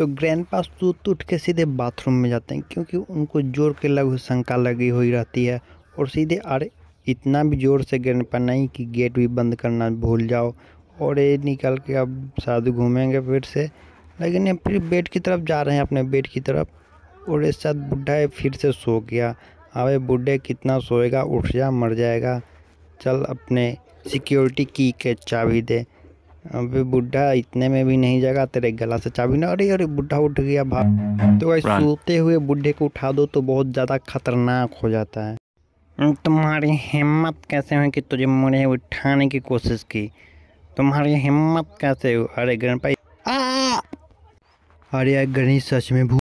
तो ग्रैंड पास तूत उठ के सीधे बाथरूम में जाते हैं क्योंकि उनको जोर के लघु शंका लगी हुई रहती है और सीधे अरे इतना भी ज़ोर से गिर नहीं कि गेट भी बंद करना भूल जाओ और ये निकल के अब शायद घूमेंगे फिर से लेकिन ये फिर बेड की तरफ जा रहे हैं अपने बेड की तरफ और इस साथ बुढ़ा फिर से सो गया अब बुढ़े कितना सोएगा उठ जा मर जाएगा चल अपने सिक्योरिटी की के चाबी दे अभी बुढ़ा इतने में भी नहीं जगा तेरे गला से चाबी ना अरे अरे बुढ़ा उठ गया भाग तो वैसे सोते हुए बुढ़े को उठा दो तो बहुत ज़्यादा खतरनाक हो जाता है तुम्हारी हिम्मत कैसे हुई कि तुझे मुझे उठाने की कोशिश की तुम्हारी हिम्मत कैसे हुई अरे गणपा अरे गणेश सच में